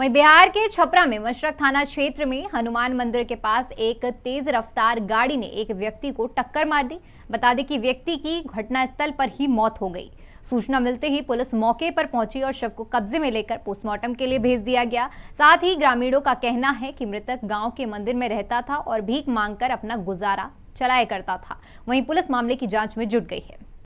वहीं बिहार के छपरा में मशरक थाना क्षेत्र में हनुमान मंदिर के पास एक तेज रफ्तार गाड़ी ने एक व्यक्ति को टक्कर मार दी बता दें कि व्यक्ति की घटनास्थल पर ही मौत हो गई सूचना मिलते ही पुलिस मौके पर पहुंची और शव को कब्जे में लेकर पोस्टमार्टम के लिए भेज दिया गया साथ ही ग्रामीणों का कहना है कि मृतक गांव के मंदिर में रहता था और भीख मांगकर अपना गुजारा चलाया करता था वहीं पुलिस मामले की जांच में जुट गई है